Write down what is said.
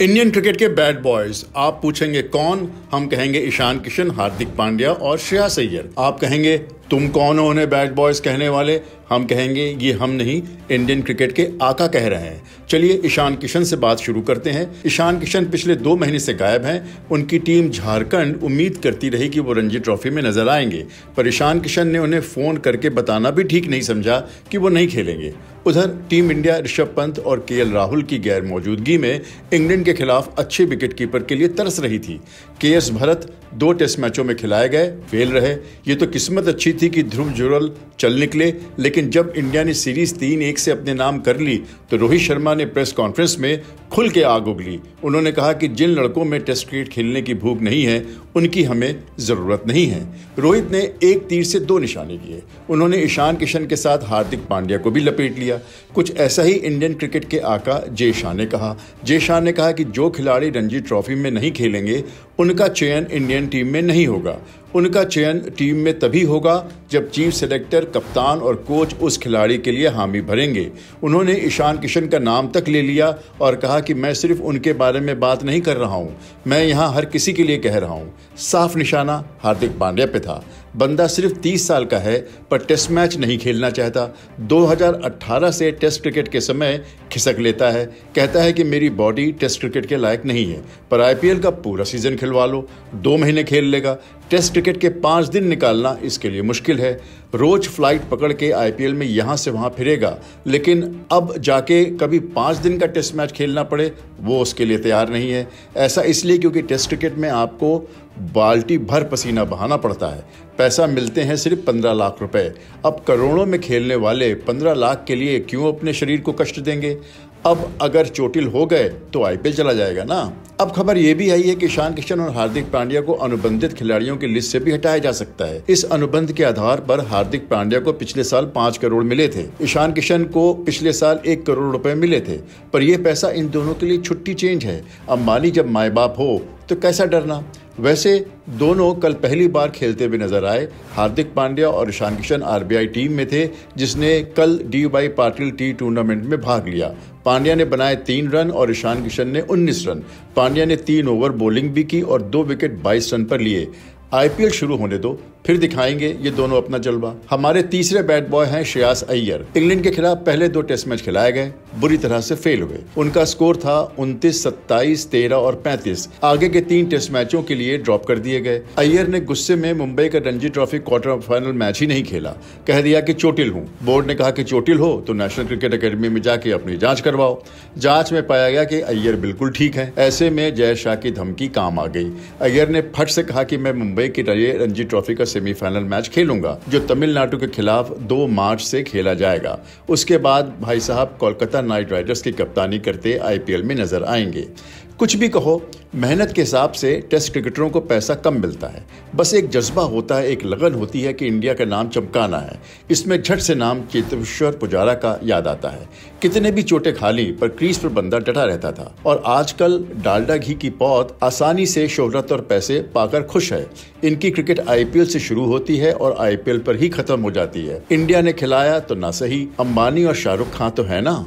Indian cricket के bad boys आप पूछेंगे कौन हम कहेंगे ईशान किशन हार्दिक पांड्या और श्रेया सैयर आप कहेंगे तुम कौन हो उन्हें बैट बॉयज कहने वाले हम कहेंगे ये हम नहीं इंडियन क्रिकेट के आका कह रहे हैं चलिए ईशान किशन से बात शुरू करते हैं ईशान किशन पिछले दो महीने से गायब हैं उनकी टीम झारखंड उम्मीद करती रही कि वो रणजी ट्रॉफी में नजर आएंगे पर ईशान किशन ने उन्हें फ़ोन करके बताना भी ठीक नहीं समझा कि वो नहीं खेलेंगे उधर टीम इंडिया ऋषभ पंत और के राहुल की गैर मौजूदगी में इंग्लैंड के खिलाफ अच्छे विकेट कीपर के लिए तरस रही थी के भरत दो टेस्ट मैचों में खिलाए गए फेल रहे ये तो किस्मत अच्छी थी कि ध्रुव जुरल चल निकले लेकिन जब इंडिया ने सीरीज तीन एक से अपने नाम कर ली तो रोहित शर्मा ने प्रेस कॉन्फ्रेंस में खुल के आग उगली उन्होंने कहा कि जिन लड़कों में टेस्ट क्रिकेट खेलने की भूख नहीं है उनकी हमें ज़रूरत नहीं है रोहित ने एक तीर से दो निशाने किए उन्होंने ईशान किशन के साथ हार्दिक पांड्या को भी लपेट लिया कुछ ऐसा ही इंडियन क्रिकेट के आका जय शाह ने कहा जय शाह ने कहा कि जो खिलाड़ी रणजी ट्रॉफी में नहीं खेलेंगे उनका चयन इंडियन टीम में नहीं होगा उनका चयन टीम में तभी होगा जब चीफ सेलेक्टर कप्तान और कोच उस खिलाड़ी के लिए हामी भरेंगे उन्होंने ईशान किशन का नाम तक ले लिया और कहा कहा कि मैं सिर्फ उनके बारे में बात नहीं कर रहा हूं मैं यहां हर किसी के लिए कह रहा हूं साफ निशाना हार्दिक पांड्या पे था बंदा सिर्फ 30 साल का है पर टेस्ट मैच नहीं खेलना चाहता 2018 से टेस्ट क्रिकेट के समय खिसक लेता है कहता है कि मेरी बॉडी टेस्ट क्रिकेट के लायक नहीं है पर आईपीएल का पूरा सीजन खिलवा लो दो महीने खेल लेगा टेस्ट क्रिकेट के पाँच दिन निकालना इसके लिए मुश्किल है रोज फ्लाइट पकड़ के आईपीएल में यहाँ से वहाँ फिरेगा लेकिन अब जाके कभी पाँच दिन का टेस्ट मैच खेलना पड़े वो उसके लिए तैयार नहीं है ऐसा इसलिए क्योंकि टेस्ट क्रिकेट में आपको बाल्टी भर पसीना बहाना पड़ता है पैसा मिलते हैं सिर्फ पंद्रह लाख रुपए अब करोड़ों में खेलने वाले पंद्रह लाख के लिए क्यों अपने शरीर को कष्ट देंगे अब अगर चोटिल हो गए तो आईपीएल चला जाएगा ना अब खबर ये भी आई है कि ईशान किशन और हार्दिक पांड्या को अनुबंधित खिलाड़ियों खिलाड़ियों की लिस्ट से भी हटाया जा सकता है इस अनुबंध के आधार पर हार्दिक पांड्या को पिछले साल पाँच करोड़ मिले थे ईशान किशन को पिछले साल एक करोड़ रुपए मिले थे पर यह पैसा इन दोनों के लिए छुट्टी चेंज है अंबानी जब माए बाप हो तो कैसा डरना वैसे दोनों कल पहली बार खेलते हुए नजर आए हार्दिक पांड्या और ईशान किशन आरबीआई टीम में थे जिसने कल D Y Patil T tournament में भाग लिया पांड्या ने बनाए तीन रन और ईशान किशन ने 19 रन पांड्या ने तीन ओवर बॉलिंग भी की और दो विकेट 22 रन पर लिए आईपीएल शुरू होने दो फिर दिखाएंगे ये दोनों अपना जलवा हमारे तीसरे बैट बॉय हैं श्रेयास अय्यर इंग्लैंड के खिलाफ पहले दो टेस्ट मैच खिलाए गए बुरी तरह से फेल हुए उनका स्कोर था उनतीस सत्ताईस तेरह और पैंतीस आगे के तीन टेस्ट मैचों के लिए ड्रॉप कर दिए गए अय्यर ने गुस्से में मुंबई का Ranji trophy quarter final match ही नहीं खेला कह दिया कि चोटिल हूँ बोर्ड ने कहा कि चोटिल हो तो नेशनल क्रिकेट अकेडमी में जाके अपनी जांच करवाओ जाँच में पाया गया कि अय्यर बिल्कुल ठीक है ऐसे में जय शाह की धमकी काम आ गई अय्यर ने फट से कहा कि मैं मुंबई लिए रणजी ट्रॉफी का सेमीफाइनल मैच खेलूंगा जो तमिलनाडु के खिलाफ दो मार्च से खेला जाएगा उसके बाद भाई साहब कोलकाता नाइट राइडर्स की कप्तानी करते आईपीएल में नजर आएंगे कुछ भी कहो मेहनत के हिसाब से टेस्ट क्रिकेटरों को पैसा कम मिलता है बस एक जज्बा होता है एक लगन होती है कि इंडिया का नाम चमकाना है इसमें झट से नाम चेतेश्वर पुजारा का याद आता है कितने भी चोटे खाली पर क्रीज पर बंदा डटा रहता था और आजकल डालडा घी की पौध आसानी से शोहरत और पैसे पाकर खुश है इनकी क्रिकेट आईपीएल से शुरू होती है और आईपीएल पर ही खत्म हो जाती है इंडिया ने खिलाया तो ना सही अंबानी और शाहरुख खान तो है ना